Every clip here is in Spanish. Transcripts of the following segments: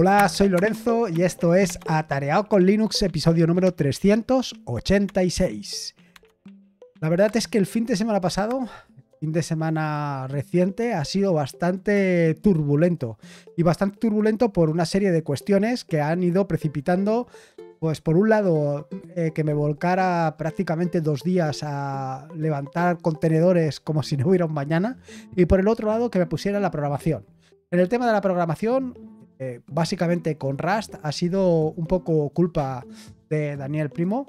Hola, soy Lorenzo y esto es Atareado con Linux, episodio número 386. La verdad es que el fin de semana pasado, fin de semana reciente, ha sido bastante turbulento. Y bastante turbulento por una serie de cuestiones que han ido precipitando pues por un lado, eh, que me volcara prácticamente dos días a levantar contenedores como si no hubiera un mañana. Y por el otro lado, que me pusiera la programación. En el tema de la programación, eh, básicamente con Rust ha sido un poco culpa de Daniel Primo,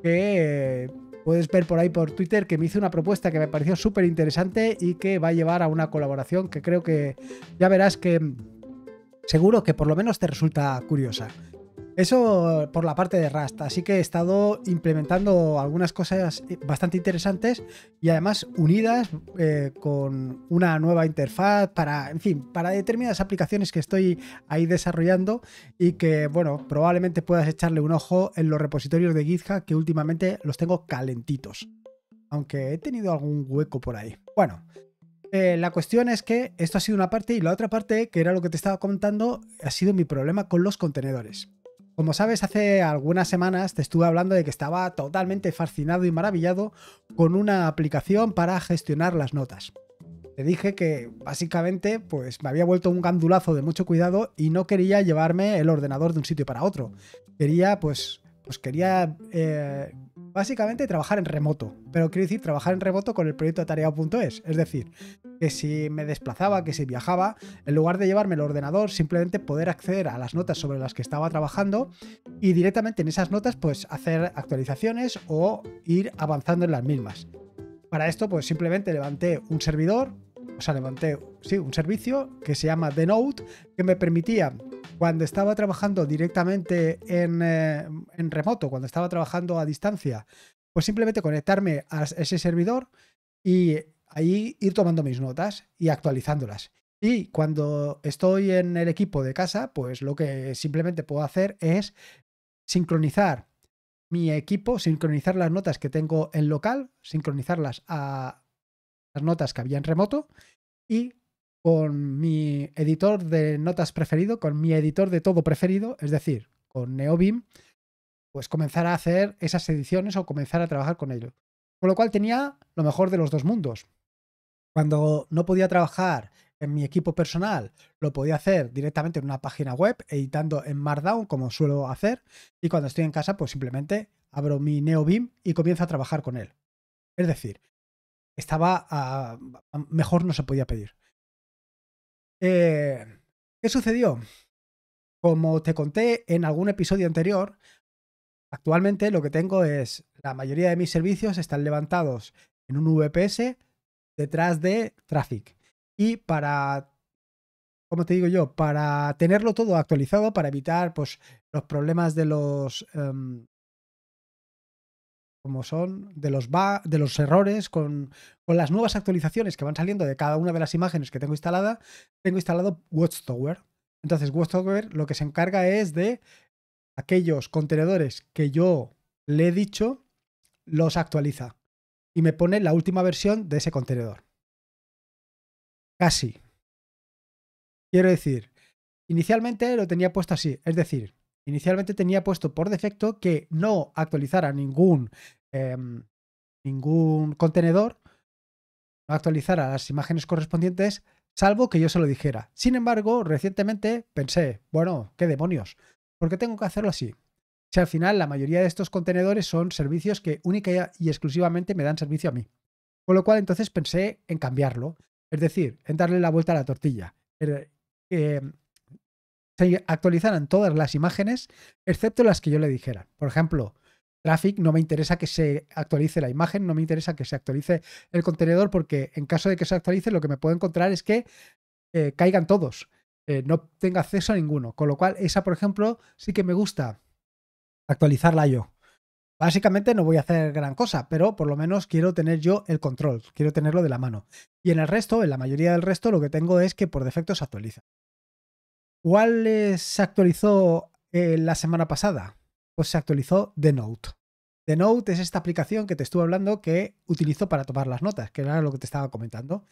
que eh, puedes ver por ahí por Twitter que me hizo una propuesta que me pareció súper interesante y que va a llevar a una colaboración que creo que ya verás que mm, seguro que por lo menos te resulta curiosa. Eso por la parte de Rust. Así que he estado implementando algunas cosas eh, bastante interesantes y además unidas eh, con una nueva interfaz para, en fin, para determinadas aplicaciones que estoy ahí desarrollando y que, bueno, probablemente puedas echarle un ojo en los repositorios de GitHub que últimamente los tengo calentitos. Aunque he tenido algún hueco por ahí. Bueno, eh, la cuestión es que esto ha sido una parte y la otra parte, que era lo que te estaba contando, ha sido mi problema con los contenedores. Como sabes, hace algunas semanas te estuve hablando de que estaba totalmente fascinado y maravillado con una aplicación para gestionar las notas. Te dije que básicamente pues me había vuelto un gandulazo de mucho cuidado y no quería llevarme el ordenador de un sitio para otro. Quería pues pues quería eh, básicamente trabajar en remoto, pero quiero decir trabajar en remoto con el proyecto de tarea.es. Es decir, que si me desplazaba, que si viajaba, en lugar de llevarme el ordenador, simplemente poder acceder a las notas sobre las que estaba trabajando y directamente en esas notas pues hacer actualizaciones o ir avanzando en las mismas. Para esto pues simplemente levanté un servidor, o sea, levanté sí, un servicio que se llama The Note, que me permitía cuando estaba trabajando directamente eh, en, remoto, cuando estaba trabajando a distancia, pues simplemente conectarme a ese servidor y ahí ir tomando mis notas y actualizándolas. Y cuando estoy en el equipo de casa, pues lo que simplemente puedo hacer es sincronizar mi equipo, sincronizar las notas que tengo en local, sincronizarlas a las notas que había en remoto y con mi editor de notas preferido, con mi editor de todo preferido, es decir, con Neobim, pues comenzar a hacer esas ediciones o comenzar a trabajar con ello. Con lo cual tenía lo mejor de los dos mundos. Cuando no podía trabajar en mi equipo personal, lo podía hacer directamente en una página web, editando en Markdown, como suelo hacer, y cuando estoy en casa, pues simplemente abro mi NeoBeam y comienzo a trabajar con él. Es decir, estaba a... mejor no se podía pedir. Eh, ¿Qué sucedió? Como te conté en algún episodio anterior, actualmente lo que tengo es la mayoría de mis servicios están levantados en un VPS detrás de Traffic. Y para, como te digo yo, para tenerlo todo actualizado, para evitar pues, los problemas de los em, como son, de los, de los errores, con, con, las nuevas actualizaciones que van saliendo de cada una de las imágenes que tengo instalada, tengo instalado Watchtower. Entonces, Watchtower lo que se encarga es de aquellos contenedores que yo le he dicho, los actualiza y me pone la última versión de ese contenedor. Casi. Quiero decir, inicialmente lo tenía puesto así, es decir, Inicialmente tenía puesto por defecto que no actualizara ningún, em, ningún contenedor, no actualizara las imágenes correspondientes, salvo que yo se lo dijera. Sin embargo, recientemente pensé, bueno, qué demonios, ¿por qué tengo que hacerlo así? Si al final la mayoría de estos contenedores son servicios que única y exclusivamente me dan servicio a mí. Con lo cual entonces pensé en cambiarlo, es decir, en darle la vuelta a la tortilla. Em, se actualizaran todas las imágenes, excepto las que yo le dijera. Por ejemplo, Traffic, no me interesa que se actualice la imagen, no me interesa que se actualice el contenedor, porque en caso de que se actualice, lo que me puedo encontrar es que eh, caigan todos, eh, no tenga acceso a ninguno. Con lo cual, esa, por ejemplo, sí que me gusta actualizarla yo. Básicamente no voy a hacer gran cosa, pero por lo menos quiero tener yo el control, quiero tenerlo de la mano. Y en el resto, en la mayoría del resto, lo que tengo es que por defecto se actualiza. ¿Cuál se actualizó eh, la semana pasada? Pues se actualizó The Note. The Note es esta aplicación que te estuve hablando que utilizo para tomar las notas, que era lo que te estaba comentando.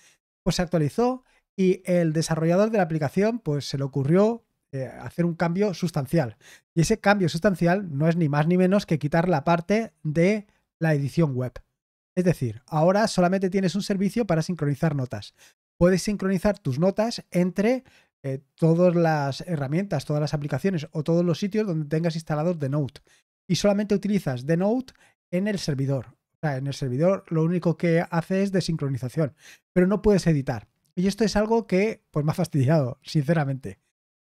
Pues se actualizó y el desarrollador de la aplicación pues se le ocurrió eh, hacer un cambio sustancial. Y ese cambio sustancial no es ni más ni menos que quitar la parte de la edición web. Es decir, ahora solamente tienes un servicio para sincronizar notas. Puedes sincronizar tus notas entre eh, todas las herramientas, todas las aplicaciones o todos los sitios donde tengas instalado The Note. Y solamente utilizas The Note en el servidor. O sea, en el servidor lo único que hace es desincronización, pero no puedes editar. Y esto es algo que pues, me ha fastidiado, sinceramente.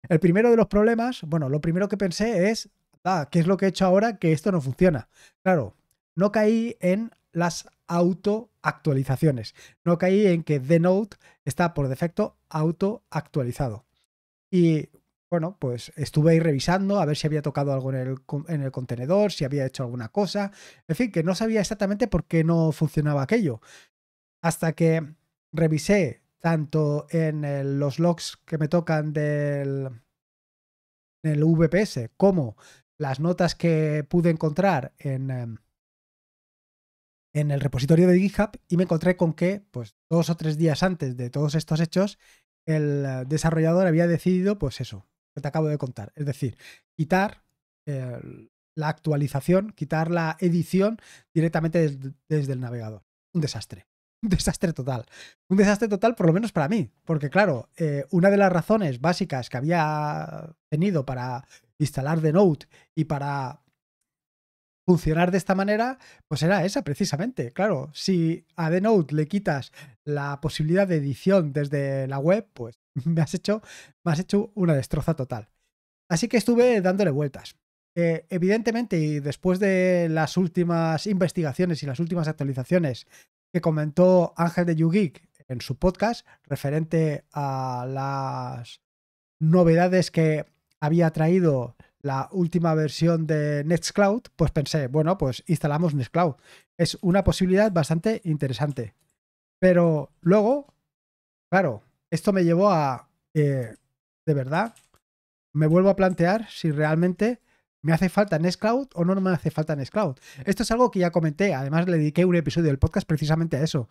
El primero de los problemas, bueno, lo primero que pensé es, ah, ¿qué es lo que he hecho ahora que esto no funciona? Claro, no caí en las autoactualizaciones. No caí en que The Note está por defecto autoactualizado. Y bueno, pues estuve ahí revisando a ver si había tocado algo en el, contenedor, si había hecho alguna cosa. En fin, que no sabía exactamente por qué no funcionaba aquello. Hasta que revisé tanto en los logs que me tocan del el VPS como las notas que pude encontrar en, em, en el repositorio de GitHub y me encontré con que pues dos o tres días antes de todos estos hechos el eh, desarrollador había decidido, pues eso, que te acabo de contar. Es decir, quitar la actualización, quitar la edición directamente desde, el navegador. Un desastre. Un desastre total. Un desastre total, por lo menos para mí. Porque, claro, eh, una de las razones básicas que había tenido para instalar The Note y para funcionar de esta manera, pues era esa precisamente. Claro, si a The Note le quitas la posibilidad de edición desde la web, pues me has hecho, me has hecho una destroza total. Así que estuve dándole vueltas. Eh, evidentemente, y después de las últimas investigaciones y las últimas actualizaciones que comentó Ángel de YouGeek en su podcast, referente a las novedades que había traído la última versión de Nextcloud, pues pensé, bueno, pues instalamos Nextcloud. Es una posibilidad bastante interesante. Pero luego, claro, esto me llevó a, eh, de verdad, me vuelvo a plantear si realmente ¿Me hace falta Nextcloud o no me hace falta Nextcloud? Esto es algo que ya comenté, además le dediqué un episodio del podcast precisamente a eso.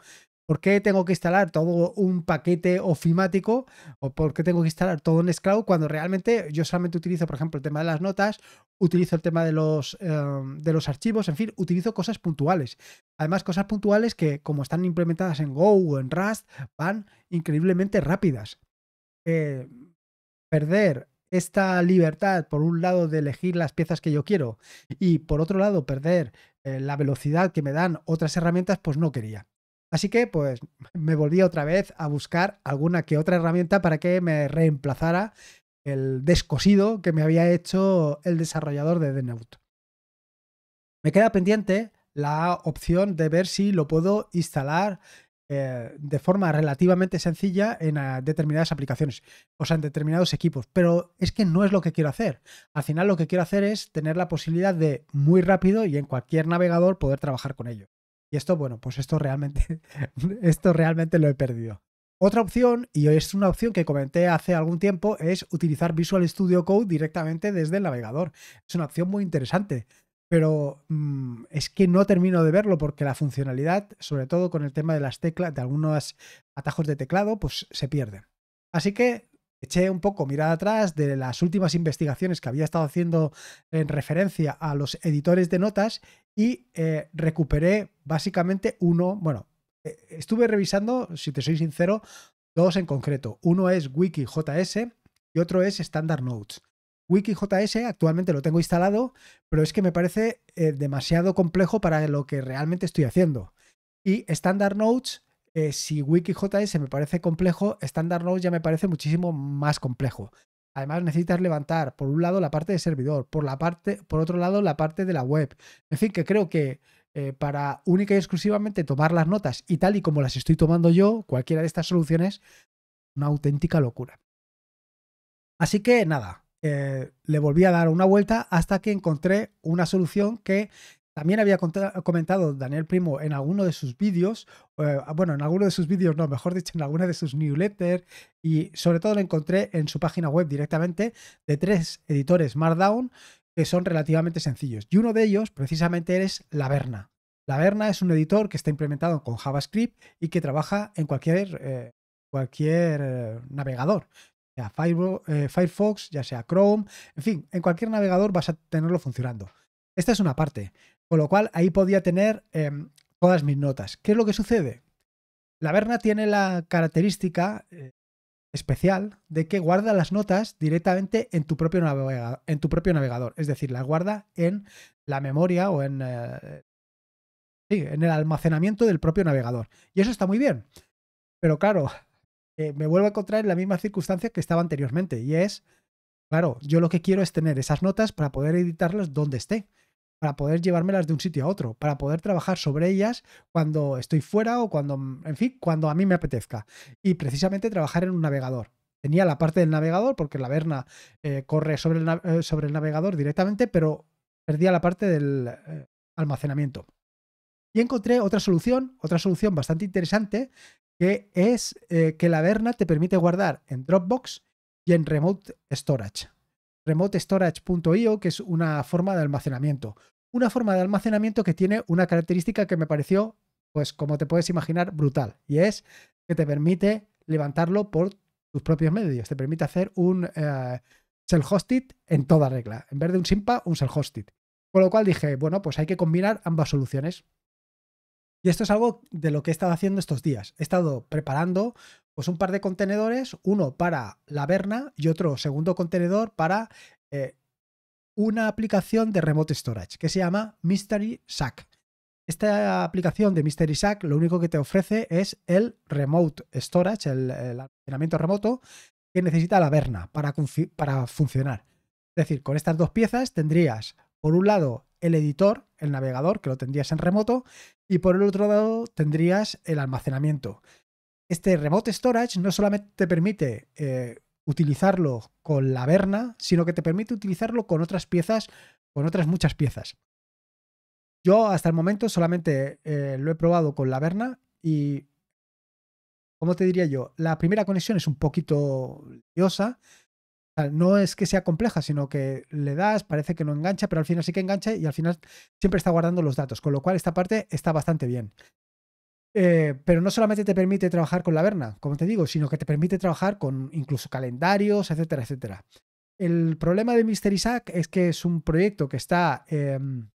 ¿Por qué tengo que instalar todo un paquete ofimático o por qué tengo que instalar todo Nextcloud cuando realmente yo solamente utilizo, por ejemplo, el tema de las notas, utilizo el tema de los, em, de los archivos, en fin, utilizo cosas puntuales. Además, cosas puntuales que como están implementadas en Go o en Rust, van increíblemente rápidas. Eh, perder esta libertad, por un lado, de elegir las piezas que yo quiero y por otro lado, perder eh, la velocidad que me dan otras herramientas, pues no quería. Así que pues me volví otra vez a buscar alguna que otra herramienta para que me reemplazara el descosido que me había hecho el desarrollador de Denout. Me queda pendiente la opción de ver si lo puedo instalar eh, de forma relativamente sencilla en determinadas aplicaciones, o sea, en determinados equipos. Pero es que no es lo que quiero hacer. Al final lo que quiero hacer es tener la posibilidad de muy rápido y en cualquier navegador poder trabajar con ello. Y esto, bueno, pues esto realmente, esto realmente lo he perdido. Otra opción, y es una opción que comenté hace algún tiempo, es utilizar Visual Studio Code directamente desde el navegador. Es una opción muy interesante pero mm, es que no termino de verlo porque la funcionalidad, sobre todo con el tema de las teclas, de algunos atajos de teclado, pues se pierde. Así que eché un poco mirada atrás de las últimas investigaciones que había estado haciendo en referencia a los editores de notas y eh, recuperé básicamente uno, bueno, eh, estuve revisando, si te soy sincero, dos en concreto. Uno es WikiJS y otro es Standard Notes. WikiJS actualmente lo tengo instalado, pero es que me parece eh, demasiado complejo para lo que realmente estoy haciendo. Y Standard Notes, eh, si WikiJS me parece complejo, Standard Notes ya me parece muchísimo más complejo. Además necesitas levantar, por un lado, la parte de servidor, por, la parte, por otro lado, la parte de la web. En fin, que creo que eh, para única y exclusivamente tomar las notas y tal y como las estoy tomando yo, cualquiera de estas soluciones, una auténtica locura. Así que nada, eh, le volví a dar una vuelta hasta que encontré una solución que también había comentado Daniel Primo en alguno de sus vídeos, eh, ah, bueno, en alguno de sus vídeos, no, mejor dicho, en alguna de sus newsletters, y sobre todo lo encontré en su página web directamente de tres editores Markdown que son relativamente sencillos. Y uno de ellos, precisamente, es Laverna. Laverna es un editor que está implementado con JavaScript y que trabaja en cualquier eh, navegador sea eh, Firefox, ya sea Chrome, en fin, en cualquier navegador vas a tenerlo funcionando. Esta es una parte, con lo cual ahí podía tener em, todas mis notas. ¿Qué es lo que sucede? La Verna tiene la característica eh, especial de que guarda las notas directamente en tu, propio en tu propio navegador, es decir, las guarda en la memoria o en eh, el almacenamiento del propio navegador. Y eso está muy bien. Pero claro, eh, me vuelvo a encontrar en la misma circunstancia que estaba anteriormente. Y es, claro, yo lo que quiero es tener esas notas para poder editarlas donde esté, para poder llevármelas de un sitio a otro, para poder trabajar sobre ellas cuando estoy fuera o cuando, en fin, cuando a mí me apetezca. Y precisamente trabajar en un navegador. Tenía la parte del navegador porque la berna eh, corre sobre el, eh, sobre el navegador directamente, pero perdía la parte del almacenamiento. Y encontré otra solución, otra solución bastante interesante, que es eh, que la Verna te permite guardar en Dropbox y en Remote Storage. RemoteStorage.io, que es una forma de almacenamiento. Una forma de almacenamiento que tiene una característica que me pareció, pues como te puedes imaginar, brutal. Y es que te permite levantarlo por tus propios medios. Te permite hacer un eh, self-hosted en toda regla. En vez de un SIMPA, un self-hosted. Con lo cual dije, bueno, pues hay que combinar ambas soluciones. Y esto es algo de lo que he estado haciendo estos días. He estado preparando pues, un par de contenedores, uno para la Berna y otro segundo contenedor para eh, una aplicación de remote storage que se llama Mystery Sack. Esta aplicación de Mystery Sack lo único que te ofrece es el remote storage, el, almacenamiento remoto que necesita la Berna para, para funcionar. Es decir, con estas dos piezas tendrías, por un lado, el editor, el navegador, que lo tendrías en remoto, y por el otro lado tendrías el almacenamiento. Este Remote Storage no solamente te permite eh, utilizarlo con la berna sino que te permite utilizarlo con otras piezas, con otras muchas piezas. Yo hasta el momento solamente eh, lo he probado con la Verna y, ¿cómo te diría yo? La primera conexión es un poquito liosa, no es que sea compleja, sino que le das, parece que no engancha, pero al final sí que engancha y al final siempre está guardando los datos, con lo cual esta parte está bastante bien. Eh, pero no solamente te permite trabajar con la Verna, como te digo, sino que te permite trabajar con incluso calendarios, etcétera, etcétera. El problema de Mr. Isaac es que es un proyecto que está em,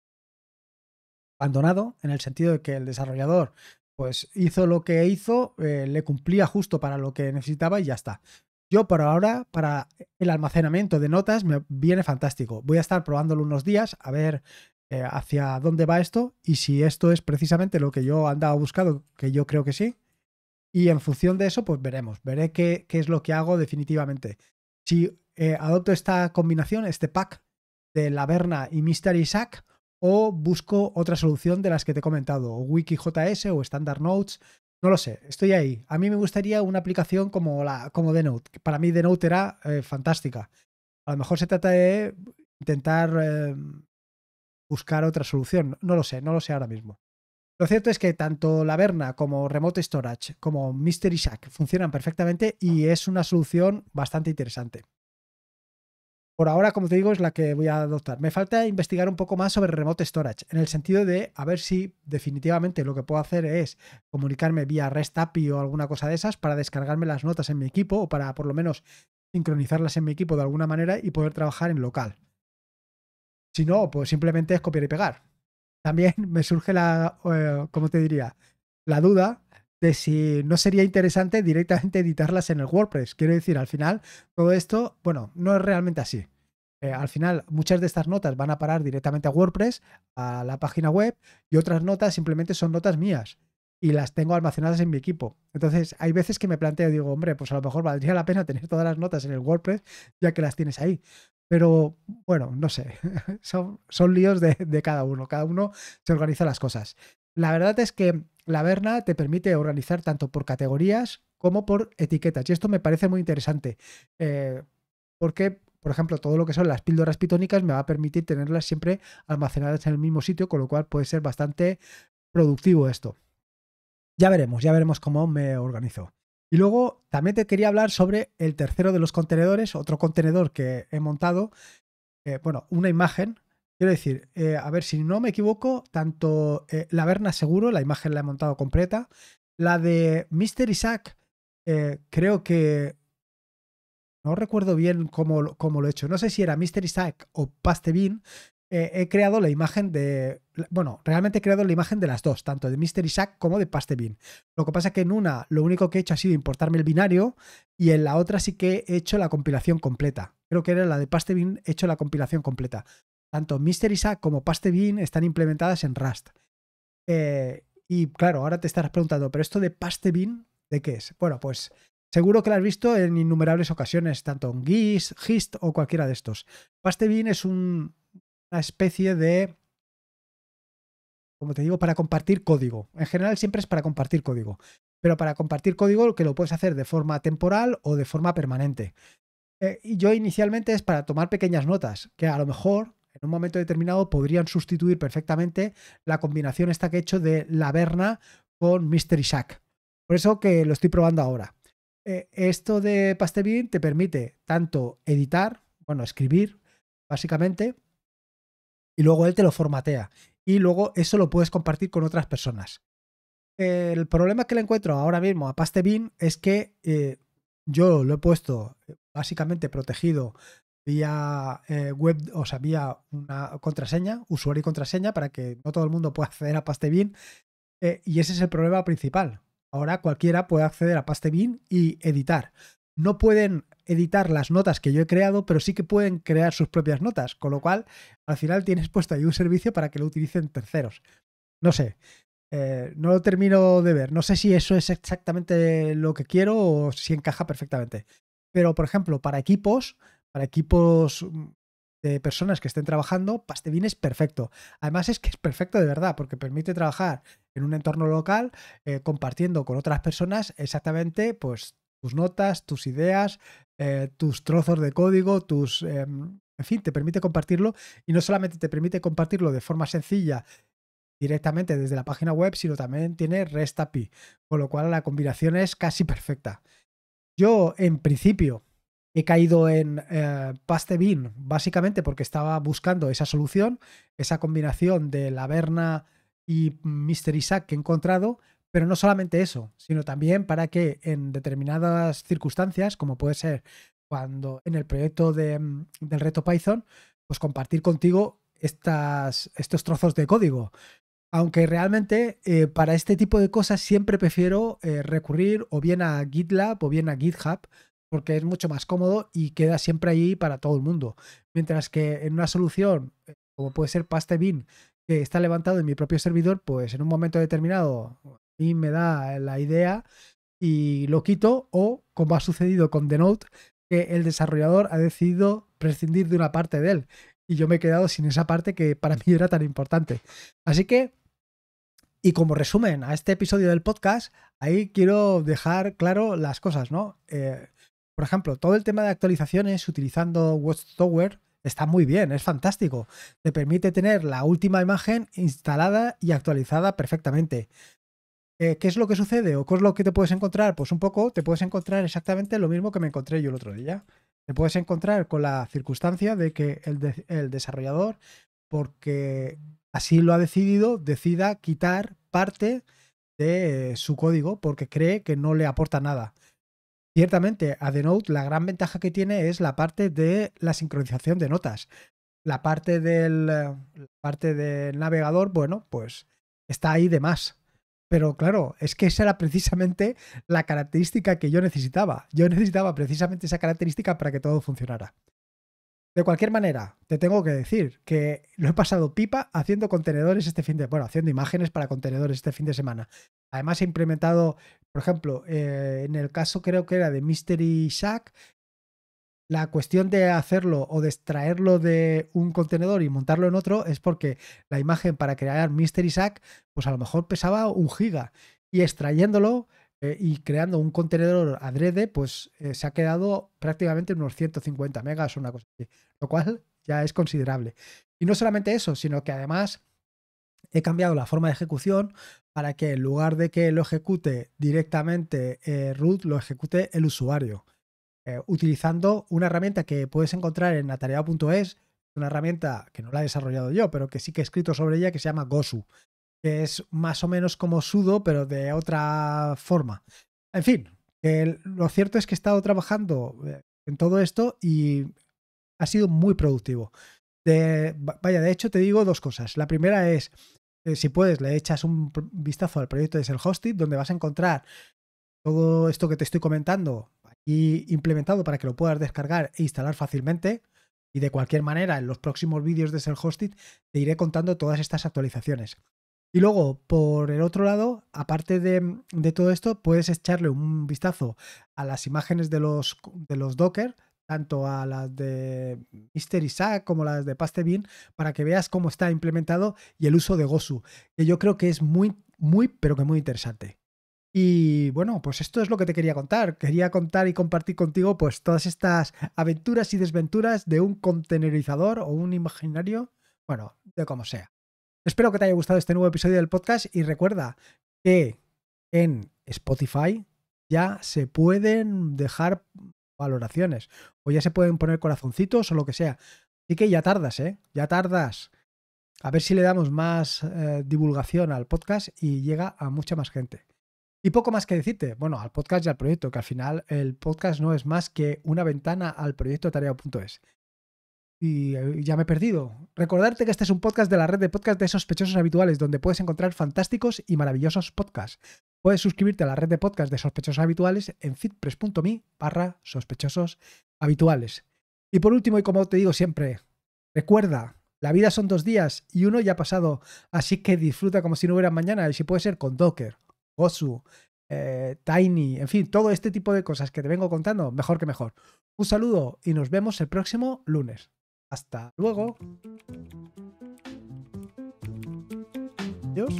abandonado, en el sentido de que el desarrollador pues hizo lo que hizo, eh, le cumplía justo para lo que necesitaba y ya está. Yo por ahora, para el almacenamiento de notas, me viene fantástico. Voy a estar probándolo unos días a ver eh, hacia dónde va esto y si esto es precisamente lo que yo andaba buscando, que yo creo que sí. Y en función de eso, pues veremos, veré qué, es lo que hago definitivamente. Si eh, adopto esta combinación, este pack de Laverna y Mystery Sack, o busco otra solución de las que te he comentado, o WikiJS o Standard Notes, no lo sé, estoy ahí. A mí me gustaría una aplicación como, la, como The Note. para mí The Note era eh, fantástica. A lo mejor se trata de intentar em, buscar otra solución. No lo sé, no lo sé ahora mismo. Lo cierto es que tanto la Verna como Remote Storage como Mystery Shack funcionan perfectamente y es una solución bastante interesante. Por ahora, como te digo, es la que voy a adoptar. Me falta investigar un poco más sobre remote storage, en el sentido de a ver si definitivamente lo que puedo hacer es comunicarme vía REST API o alguna cosa de esas para descargarme las notas en mi equipo o para por lo menos sincronizarlas en mi equipo de alguna manera y poder trabajar en local. Si no, pues simplemente es copiar y pegar. También me surge la, eh, ¿cómo te diría? La duda de si no sería interesante directamente editarlas en el WordPress. Quiero decir, al final, todo esto, bueno, no es realmente así. Eh, al final, muchas de estas notas van a parar directamente a WordPress, a la página web, y otras notas simplemente son notas mías y las tengo almacenadas en mi equipo. Entonces, hay veces que me planteo, digo, hombre, pues a lo mejor valdría la pena tener todas las notas en el WordPress, ya que las tienes ahí. Pero bueno, no sé, son, son líos de, de cada uno, cada uno se organiza las cosas. La verdad es que la Verna te permite organizar tanto por categorías como por etiquetas. Y esto me parece muy interesante. Eh, porque, por ejemplo, todo lo que son las píldoras pitónicas me va a permitir tenerlas siempre almacenadas en el mismo sitio, con lo cual puede ser bastante productivo esto. Ya veremos, ya veremos cómo me organizo. Y luego también te quería hablar sobre el tercero de los contenedores, otro contenedor que he montado, eh, bueno, una imagen Quiero decir, eh, a ver, si no me equivoco, tanto eh, la Verna seguro, la imagen la he montado completa, la de Mr. Isaac, eh, creo que... No recuerdo bien cómo, cómo, lo he hecho. No sé si era Mr. Isaac o Pastebin. he creado la imagen de... Bueno, realmente he creado la imagen de las dos, tanto de Mr. Isaac como de Pastebin. Lo que pasa es que en una lo único que he hecho ha sido importarme el binario y en la otra sí que he hecho la compilación completa creo que era la de Pastebin, he hecho la compilación completa. Tanto Mystery como Pastebin están implementadas en Rust. Eh, y claro, ahora te estarás preguntando, ¿pero esto de Pastebin de qué es? Bueno, pues seguro que lo has visto en innumerables ocasiones, tanto en GIS, GIST o cualquiera de estos. Pastebin es una especie de como te digo, para compartir código. En general siempre es para compartir código. Pero para compartir código que lo puedes hacer de forma temporal o de forma permanente. Eh, y yo inicialmente es para tomar pequeñas notas, que a lo mejor en un momento determinado podrían sustituir perfectamente la combinación esta que he hecho de la Berna con Mystery Shack. Por eso que lo estoy probando ahora. Eh, esto de Pastebin te permite tanto editar, bueno, escribir, básicamente, y luego él te lo formatea. Y luego eso lo puedes compartir con otras personas. El problema que le encuentro ahora mismo a Pastebin es que eh, yo lo he puesto eh, básicamente protegido había eh, web, o sea, una contraseña, usuario y contraseña, para que no todo el mundo pueda acceder a Pastebin. Eh, y ese es el problema principal. Ahora cualquiera puede acceder a Pastebin y editar. No pueden editar las notas que yo he creado, pero sí que pueden crear sus propias notas, con lo cual al final tienes puesto ahí un servicio para que lo utilicen terceros. No sé, eh, no lo termino de ver. No sé si eso es exactamente lo que quiero o si encaja perfectamente. Pero, por ejemplo, para equipos, para equipos mm, de personas que estén trabajando, Pastebin es perfecto. Además es que es perfecto de verdad, porque permite trabajar en un entorno local, eh, compartiendo con otras personas exactamente pues, tus notas, tus ideas, eh, tus trozos de código, tus... Eh, en fin, te permite compartirlo y no solamente te permite compartirlo de forma sencilla directamente desde la página web, sino también tiene REST API, con lo cual la combinación es casi perfecta. Yo, en principio, he caído en eh, Pastebin básicamente porque estaba buscando esa solución, esa combinación de la berna y Mr. Isaac que he encontrado, pero no solamente eso, sino también para que en determinadas circunstancias, como puede ser cuando en el proyecto de, mm, del reto Python, pues compartir contigo estas, estos trozos de código. Aunque realmente eh, para este tipo de cosas siempre prefiero eh, recurrir o bien a GitLab o bien a GitHub, porque es mucho más cómodo y queda siempre ahí para todo el mundo. Mientras que en una solución, eh, como puede ser Pastebin, que está levantado en mi propio servidor, pues en un momento determinado y me da la idea y lo quito, o como ha sucedido con The Note, que el desarrollador ha decidido prescindir de una parte de él. Y yo me he quedado sin esa parte que para mí era tan importante. Así que y como resumen a este episodio del podcast, ahí quiero dejar claro las cosas, ¿no? Eh, por ejemplo, todo el tema de actualizaciones utilizando Watchtower está muy bien, es fantástico. Te permite tener la última imagen instalada y actualizada perfectamente. Eh, ¿Qué es lo que sucede o qué es lo que te puedes encontrar? Pues un poco te puedes encontrar exactamente lo mismo que me encontré yo el otro día. Te puedes encontrar con la circunstancia de que el desarrollador, porque así lo ha decidido, decida quitar parte de su código porque cree que no le aporta nada. Ciertamente, a Note la gran ventaja que tiene es la parte de la sincronización de notas. La parte del, eh, parte del navegador, bueno, pues está ahí de más. Pero claro, es que esa era precisamente la característica que yo necesitaba. Yo necesitaba precisamente esa característica para que todo funcionara. De cualquier manera, te tengo que decir que lo he pasado pipa haciendo contenedores este fin de, bueno, haciendo imágenes para contenedores este fin de semana. Además he implementado por ejemplo, eh, en el caso creo que era de Mystery Shack, la cuestión de hacerlo o de extraerlo de un contenedor y montarlo en otro es porque la imagen para crear Mystery Sack, pues a lo mejor pesaba un giga. Y extrayéndolo eh, y creando un contenedor adrede, pues eh, se ha quedado prácticamente unos 150 megas o una cosa así, lo cual ya es considerable. Y no solamente eso, sino que además he cambiado la forma de ejecución para que en lugar de que lo ejecute directamente eh, root, lo ejecute el usuario. Eh, utilizando una herramienta que puedes encontrar en atareado.es, una herramienta que no la he desarrollado yo, pero que sí que he escrito sobre ella, que se llama Gosu, que es más o menos como sudo, pero de otra forma. En fin, lo cierto es que he estado trabajando eh, en todo esto y ha sido muy productivo. vaya, de hecho te digo dos cosas. La primera es, eh, si puedes, le echas un vistazo al proyecto de Sell hosted donde vas a encontrar todo esto que te estoy comentando aquí implementado para que lo puedas descargar e instalar fácilmente. Y de cualquier manera, en los próximos vídeos de Sell Hostit, te iré contando todas estas actualizaciones. Y luego, por el otro lado, aparte de, todo esto, puedes echarle un vistazo a las imágenes de los Docker, tanto a las de Mr. Isaac como las de Pastebin, para que veas cómo está implementado y el uso de Gosu, que yo creo que es muy, muy, pero que muy interesante. Y bueno, pues esto es lo que te quería contar. Quería contar y compartir contigo pues todas estas aventuras y desventuras de un contenerizador o un imaginario, bueno, de como sea. Espero que te haya gustado este nuevo episodio del podcast y recuerda que en Spotify ya se pueden dejar valoraciones. O ya se pueden poner corazoncitos o lo que sea. Así que ya tardas, ¿eh? Ya tardas. A ver si le damos más eh, divulgación al podcast y llega a mucha más gente. Y poco más que decirte, bueno, al podcast y al proyecto, que al final el podcast no es más que una ventana al proyecto tarea.es Y eh, ya me he perdido. Recordarte que este es un podcast de la red de podcast de sospechosos habituales, donde puedes encontrar fantásticos y maravillosos podcasts. Puedes suscribirte a la red de podcast de sospechosos habituales en fitpress.me barra sospechosos habituales. Y por último, y como te digo siempre, recuerda, la vida son dos días y uno ya ha pasado, así que disfruta como si no hubiera mañana y si puede ser con Docker, Osu, eh, Tiny, en fin, todo este tipo de cosas que te vengo contando, mejor que mejor. Un saludo y nos vemos el próximo lunes. Hasta luego ellos?